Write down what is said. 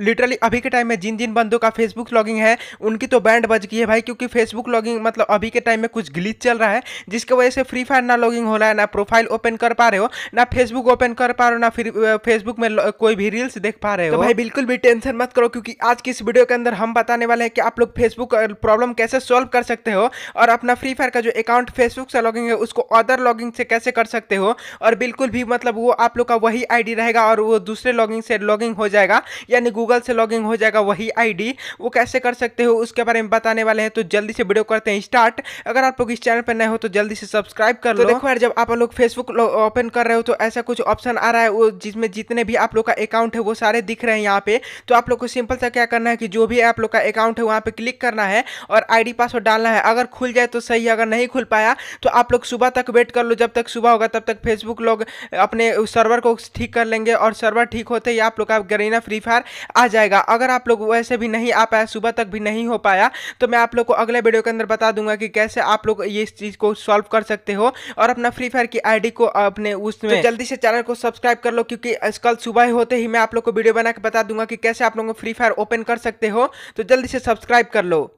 literally अभी के time में जिन जिन बंदों का फेसबुक लॉगिंग है उनकी तो बैंड बज गई है भाई क्योंकि फेसबुक लॉगिंग मतलब अभी के टाइम में कुछ ग्लिच चल रहा है जिसकी वजह से फ्री फायर ना लॉगिंग हो रहा है ना प्रोफाइल ओपन कर पा रहे हो ना फेसबुक ओपन कर पा रहे हो ना फिर फेसबुक में कोई भी रील्स देख पा रहे तो हो तो भाई बिल्कुल भी टेंशन मत करो क्योंकि आज की इस वीडियो के अंदर हम बताने वाले हैं कि आप लोग फेसबुक प्रॉब्लम कैसे सॉल्व कर सकते हो और अपना फ्री फायर का जो अकाउंट फेसबुक से लॉगिंग है उसको अदर लॉगिंग से कैसे कर सकते हो और बिल्कुल भी मतलब वो आप लोग का वही आईडी रहेगा और वो दूसरे लॉगिंग से लॉगिंग हो जाएगा यानी गूगल गूगल से लॉगिन हो जाएगा वही आईडी वो कैसे कर सकते हो उसके बारे में बताने वाले हैं तो जल्दी से वीडियो करते हैं स्टार्ट अगर आप लोग इस चैनल पर नए हो तो जल्दी से सब्सक्राइब कर तो लो तो देखो यार जब आप लोग फेसबुक ओपन कर रहे हो तो ऐसा कुछ ऑप्शन आ रहा है वो जिसमें जितने भी आप लोग का अकाउंट है वो सारे दिख रहे हैं यहाँ पे तो आप लोग को सिंपल सा क्या करना है कि जो भी आप लोग का अकाउंट है वहाँ पे क्लिक करना है और आईडी पासवर्ड डालना है अगर खुल जाए तो सही अगर नहीं खुल पाया तो आप लोग सुबह तक वेट कर लो जब तक सुबह होगा तब तक फेसबुक लोग अपने सर्वर को ठीक कर लेंगे और सर्वर ठीक होते ही आप लोग का गरीना फ्री फायर आ जाएगा अगर आप लोग वैसे भी नहीं आ पाया सुबह तक भी नहीं हो पाया तो मैं आप लोग को अगले वीडियो के अंदर बता दूंगा कि कैसे आप लोग ये इस चीज़ को सॉल्व कर सकते हो और अपना फ्री फायर की आईडी को अपने उसमें तो जल्दी से चैनल को सब्सक्राइब कर लो क्योंकि कल सुबह होते ही मैं आप लोग को वीडियो बना के बता दूंगा कि कैसे आप लोग फ्री फायर ओपन कर सकते हो तो जल्दी से सब्सक्राइब कर लो